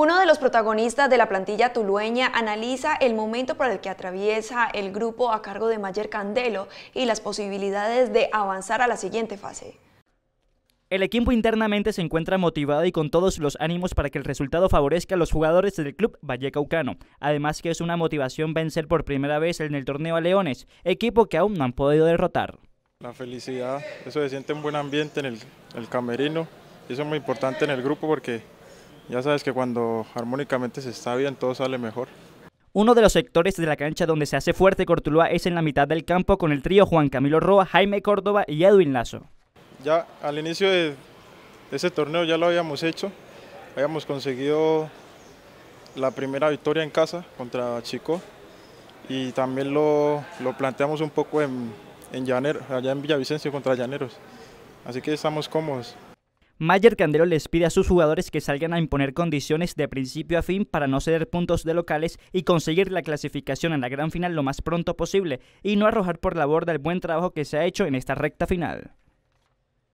Uno de los protagonistas de la plantilla tulueña analiza el momento por el que atraviesa el grupo a cargo de Mayer Candelo y las posibilidades de avanzar a la siguiente fase. El equipo internamente se encuentra motivado y con todos los ánimos para que el resultado favorezca a los jugadores del club Vallecaucano. Además que es una motivación vencer por primera vez en el torneo a Leones, equipo que aún no han podido derrotar. La felicidad, eso se siente en buen ambiente en el, el camerino, eso es muy importante en el grupo porque ya sabes que cuando armónicamente se está bien, todo sale mejor. Uno de los sectores de la cancha donde se hace fuerte Cortulúa es en la mitad del campo con el trío Juan Camilo Roa, Jaime Córdoba y Edwin Lazo. Ya al inicio de, ese torneo ya lo habíamos hecho, habíamos conseguido la primera victoria en casa contra Chico y también lo, planteamos un poco en, en allá en Villavicencio contra Llaneros, así que estamos cómodos. Mayer Candelo les pide a sus jugadores que salgan a imponer condiciones de principio a fin para no ceder puntos de locales y conseguir la clasificación en la gran final lo más pronto posible y no arrojar por la borda el buen trabajo que se ha hecho en esta recta final.